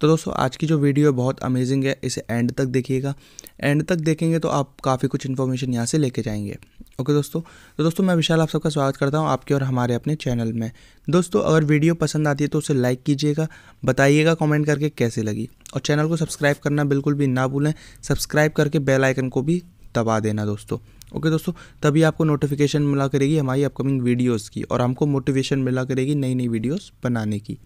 तो दोस्तों आज की जो वीडियो है बहुत अमेजिंग है इसे एंड तक देखिएगा एंड तक देखेंगे तो आप काफ़ी कुछ इन्फॉर्मेशन यहाँ से लेके जाएंगे ओके दोस्तों तो दोस्तों मैं विशाल आप सबका स्वागत करता हूँ आपके और हमारे अपने चैनल में दोस्तों अगर वीडियो पसंद आती है तो उसे लाइक कीजिएगा बताइएगा कॉमेंट करके कैसे लगी और चैनल को सब्सक्राइब करना बिल्कुल भी ना भूलें सब्सक्राइब करके बेल आइकन को भी दबा देना दोस्तों ओके दोस्तों तभी आपको नोटिफिकेशन मिला करेगी हमारी अपकमिंग वीडियोस की और हमको मोटिवेशन मिला करेगी नई नई वीडियोस बनाने की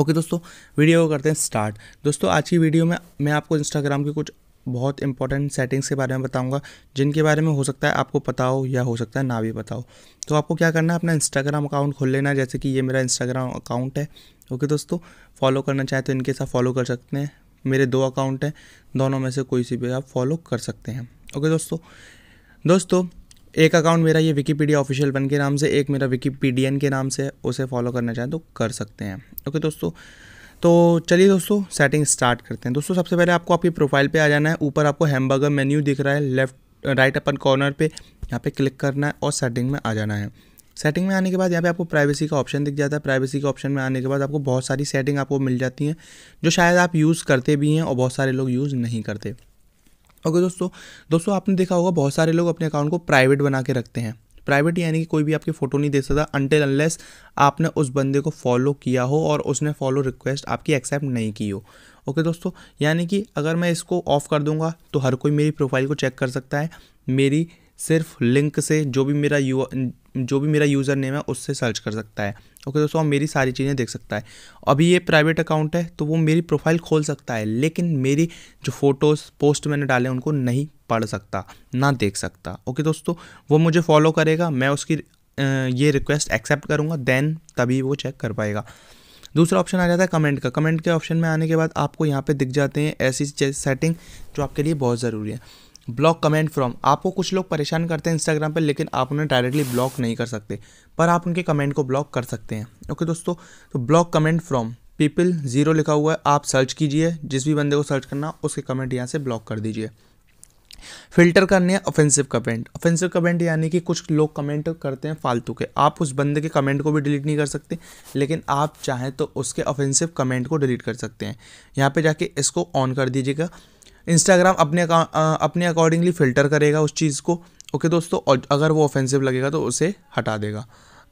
ओके दोस्तों वीडियो को करते हैं स्टार्ट दोस्तों आज की वीडियो में मैं आपको इंस्टाग्राम के कुछ बहुत इंपॉर्टेंट सेटिंग्स के बारे में बताऊंगा जिनके बारे में हो सकता है आपको पता हो या हो सकता है ना भी पता हो तो आपको क्या करना है अपना इंस्टाग्राम अकाउंट खोल लेना है जैसे कि ये मेरा इंस्टाग्राम अकाउंट है ओके दोस्तों फॉलो करना चाहे तो इनके साथ फॉलो कर सकते हैं मेरे दो अकाउंट हैं दोनों में से कोई सी भी आप फॉलो कर सकते हैं ओके दोस्तों दोस्तों एक अकाउंट मेरा ये विकीपीडिया ऑफिशियल वन के नाम से एक मेरा विकीपीडियन के नाम से उसे फॉलो करना चाहें तो कर सकते हैं ओके दोस्तों तो चलिए दोस्तों सेटिंग स्टार्ट करते हैं दोस्तों सबसे पहले आपको आपकी प्रोफाइल पे आ जाना है ऊपर आपको हैमबर्गर मेन्यू दिख रहा है लेफ्ट राइट अपन कॉर्नर पे यहाँ पे क्लिक करना है और सेटिंग में आ जाना है सेटिंग में आने के बाद यहाँ पे आपको प्राइवेसी का ऑप्शन दिख जाता है प्राइवेसी के ऑप्शन में आने के बाद आपको बहुत सारी सेटिंग आपको मिल जाती हैं जो शायद आप यूज़ करते भी हैं और बहुत सारे लोग यूज़ नहीं करते ओके दोस्तों दोस्तों आपने देखा होगा बहुत सारे लोग अपने अकाउंट को प्राइवेट बना के रखते हैं प्राइवेट यानी कि कोई भी आपकी फ़ोटो नहीं दे सकता अनटिल अनलेस आपने उस बंदे को फॉलो किया हो और उसने फॉलो रिक्वेस्ट आपकी एक्सेप्ट नहीं की हो ओके okay, दोस्तों यानी कि अगर मैं इसको ऑफ़ कर दूंगा तो हर कोई मेरी प्रोफाइल को चेक कर सकता है मेरी सिर्फ लिंक से जो भी मेरा यू जो भी मेरा यूज़र नेम है उससे सर्च कर सकता है ओके दोस्तों अब मेरी सारी चीज़ें देख सकता है अभी ये प्राइवेट अकाउंट है तो वो मेरी प्रोफाइल खोल सकता है लेकिन मेरी जो फ़ोटोज़ पोस्ट मैंने डाले उनको नहीं पढ़ सकता ना देख सकता ओके दोस्तों वो मुझे फॉलो करेगा मैं उसकी ये रिक्वेस्ट एक्सेप्ट करूँगा देन तभी वो चेक कर पाएगा दूसरा ऑप्शन आ जाता है कमेंट का कमेंट के ऑप्शन में आने के बाद आपको यहाँ पे दिख जाते हैं ऐसी सेटिंग जो आपके लिए बहुत ज़रूरी है ब्लॉक कमेंट फ्रॉम आपको कुछ लोग परेशान करते हैं इंस्टाग्राम पर लेकिन आप उन्हें डायरेक्टली ब्लॉक नहीं कर सकते पर आप उनके कमेंट को ब्लॉक कर सकते हैं ओके दोस्तों तो block comment from people zero लिखा हुआ है आप सर्च कीजिए जिस भी बंदे को सर्च करना उसके कमेंट यहाँ से ब्लॉक कर दीजिए फिल्टर करने हैं ऑफेंसिव कमेंट ऑफेंसिव कमेंट यानी कि कुछ लोग कमेंट करते हैं फालतू के आप उस बंदे के कमेंट को भी डिलीट नहीं कर सकते लेकिन आप चाहें तो उसके ऑफेंसिव कमेंट को डिलीट कर सकते हैं यहाँ पे जाके इसको ऑन कर दीजिएगा इंस्टाग्राम अपने अपने अकॉर्डिंगली फ़िल्टर करेगा उस चीज़ को ओके दोस्तों और अगर वो ऑफेंसिव लगेगा तो उसे हटा देगा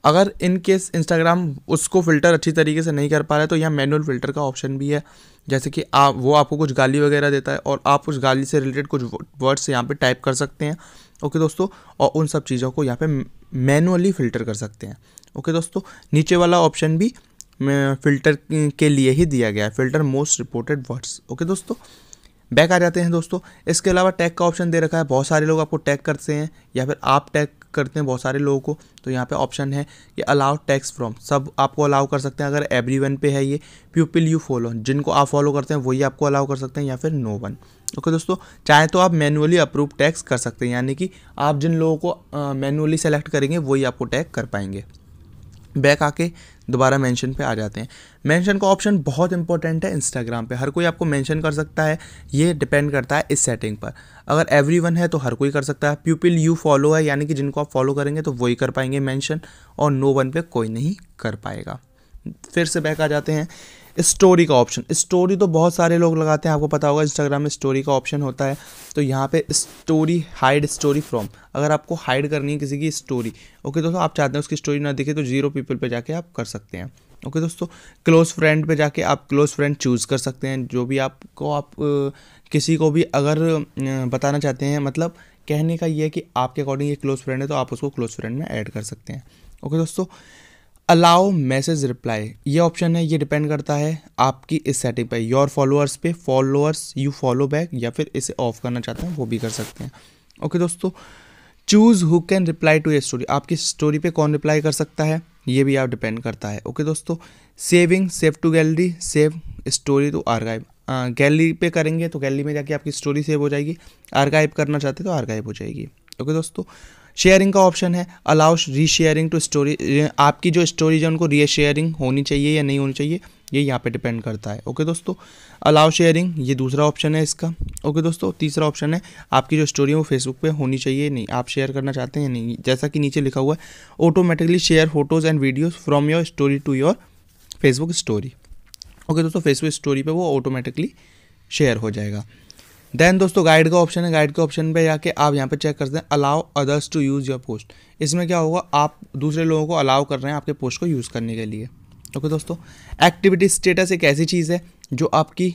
अगर इन केस इंस्टाग्राम उसको फ़िल्टर अच्छी तरीके से नहीं कर पा रहा है तो यहाँ मैनुअल फ़िल्टर का ऑप्शन भी है जैसे कि आप वो आपको कुछ गाली वगैरह देता है और आप उस गाली से रिलेटेड कुछ वर्ड्स यहाँ पे टाइप कर सकते हैं ओके दोस्तों और उन सब चीज़ों को यहाँ पे मैनुअली फ़िल्टर कर सकते हैं ओके दोस्तों नीचे वाला ऑप्शन भी फ़िल्टर के लिए ही दिया गया है filter most reported words okay दोस्तों बैक आ जाते हैं दोस्तों इसके अलावा टैग का ऑप्शन दे रखा है बहुत सारे लोग आपको टैग करते हैं या फिर आप टैग करते हैं बहुत सारे लोगों को तो यहाँ पे ऑप्शन है कि अलाउ टैक्स फ्रॉम सब आपको अलाउ कर सकते हैं अगर एवरी वन पे है ये पीपल यू फॉलो जिनको आप फॉलो करते हैं वही आपको अलाउ कर सकते हैं या फिर नो वन ओके दोस्तों चाहे तो आप मैनुअली अप्रूव टैक्स कर सकते हैं यानी कि आप जिन लोगों को मैनुअली सेलेक्ट करेंगे वही आपको टैग कर पाएंगे बैक आके दोबारा मेंशन पे आ जाते हैं मेंशन का ऑप्शन बहुत इंपॉर्टेंट है इंस्टाग्राम पे हर कोई आपको मेंशन कर सकता है ये डिपेंड करता है इस सेटिंग पर अगर एवरी वन है तो हर कोई कर सकता है पीपल यू फॉलो है यानी कि जिनको आप फॉलो करेंगे तो वही कर पाएंगे मैंशन और नो वन पे कोई नहीं कर पाएगा फिर से बैक आ जाते हैं स्टोरी का ऑप्शन स्टोरी तो बहुत सारे लोग लगाते हैं आपको पता होगा इंस्टाग्राम में स्टोरी का ऑप्शन होता है तो यहाँ पे स्टोरी हाइड स्टोरी फ्रॉम अगर आपको हाइड करनी है किसी की स्टोरी ओके दोस्तों आप चाहते हैं उसकी स्टोरी ना दिखे तो जीरो पीपल पर जाके आप कर सकते हैं ओके दोस्तों क्लोज़ फ्रेंड पर जाके आप क्लोज़ फ्रेंड चूज़ कर सकते हैं जो भी आपको आप किसी को भी अगर बताना चाहते हैं मतलब कहने का ये है कि आपके अकॉर्डिंग ये क्लोज़ फ्रेंड है तो आप उसको क्लोज़ फ्रेंड में ऐड कर सकते हैं ओके okay, दोस्तों अलाउ मैसेज रिप्लाई ये ऑप्शन है ये डिपेंड करता है आपकी इस सेटिंग पर योर फॉलोअर्स पे फॉलोअर्स यू फॉलो बैक या फिर इसे ऑफ करना चाहते हैं वो भी कर सकते हैं ओके okay, दोस्तों choose who can reply to a story आपकी स्टोरी पे कौन रिप्लाई कर सकता है ये भी आप डिपेंड करता है ओके okay, दोस्तों saving save to gallery save story to archive gallery पे करेंगे तो गैलरी में जाके आपकी स्टोरी सेव हो जाएगी आरगाइव करना चाहते तो आरगाइव हो जाएगी ओके okay, दोस्तों शेयरिंग का ऑप्शन है allow resharing to story आपकी जो स्टोरीज है उनको री शेयरिंग होनी चाहिए या नहीं होनी चाहिए ये यहाँ पे डिपेंड करता है ओके दोस्तों अलाउ शेयरिंग ये दूसरा ऑप्शन है इसका ओके दोस्तों तीसरा ऑप्शन है आपकी जो स्टोरी है वो फेसबुक पे होनी चाहिए नहीं आप शेयर करना चाहते हैं नहीं जैसा कि नीचे लिखा हुआ है automatically share photos and videos from your story to your Facebook story okay दोस्तों फेसबुक स्टोरी पर वो ऑटोमेटिकली शेयर हो जाएगा देन दोस्तों गाइड का ऑप्शन है गाइड के ऑप्शन पे जाके आप यहाँ पे चेक करते हैं allow others to use your post इसमें क्या होगा आप दूसरे लोगों को अलाउ कर रहे हैं आपके पोस्ट को यूज़ करने के लिए ओके दोस्तों एक्टिविटी स्टेटस एक ऐसी चीज़ है जो आपकी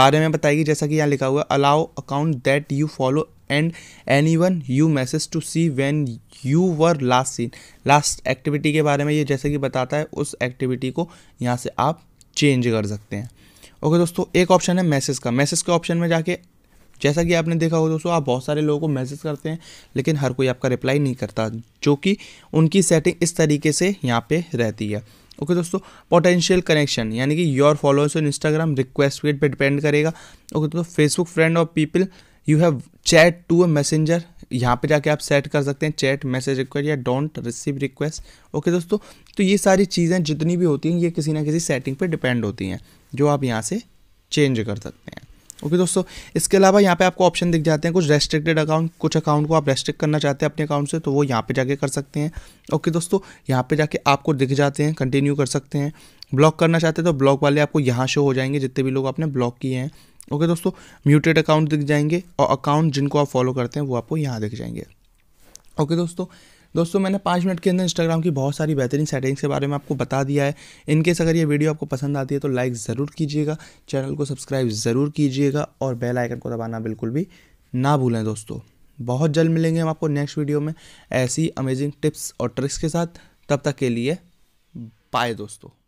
बारे में बताएगी जैसा कि यहाँ लिखा हुआ है allow account that you follow and anyone you message to see when you were last seen last activity के बारे में ये जैसे कि बताता है उस एक्टिविटी को यहाँ से आप चेंज कर सकते हैं ओके okay, दोस्तों एक ऑप्शन है मैसेज का मैसेज के ऑप्शन में जाके जैसा कि आपने देखा हो दोस्तों आप बहुत सारे लोगों को मैसेज करते हैं लेकिन हर कोई आपका रिप्लाई नहीं करता जो कि उनकी सेटिंग इस तरीके से यहाँ पे रहती है ओके दोस्तों पोटेंशियल कनेक्शन यानी कि your followers on Instagram request wait पे डिपेंड करेगा ओके दोस्तों फेसबुक फ्रेंड और people you have chat to a Messenger यहाँ पे जाके आप सेट कर सकते हैं चैट मैसेज रिक्वेस्ट या डोंट रिसीव रिक्वेस्ट ओके दोस्तों तो ये सारी चीज़ें जितनी भी होती हैं ये किसी ना किसी सेटिंग पे डिपेंड होती हैं जो आप यहाँ से चेंज कर सकते हैं ओके दोस्तों इसके अलावा यहाँ पे आपको ऑप्शन दिख जाते हैं कुछ रेस्ट्रिक्टेड अकाउंट कुछ अकाउंट को आप रेस्ट्रिक्ट करना चाहते हैं अपने अकाउंट से तो वो यहाँ पे जाके कर सकते हैं ओके दोस्तों यहाँ पे जाके आपको दिख जाते हैं कंटिन्यू कर सकते हैं ब्लॉक करना चाहते हैं तो ब्लॉक वाले आपको यहाँ शो हो जाएंगे जितने भी लोग आपने ब्लॉक किए हैं ओके दोस्तों म्यूटेड अकाउंट दिख जाएंगे और अकाउंट जिनको आप फॉलो करते हैं वो आपको यहाँ दिख जाएंगे ओके दोस्तों दोस्तों मैंने पाँच मिनट के अंदर इंस्टाग्राम की बहुत सारी बेहतरीन सेटिंग्स के बारे में आपको बता दिया है इनकेस अगर ये वीडियो आपको पसंद आती है तो लाइक ज़रूर कीजिएगा चैनल को सब्सक्राइब ज़रूर कीजिएगा और बेल आइकन को दबाना बिल्कुल भी ना भूलें दोस्तों बहुत जल्द मिलेंगे हम आपको नेक्स्ट वीडियो में ऐसी अमेजिंग टिप्स और ट्रिक्स के साथ तब तक के लिए बाय दोस्तों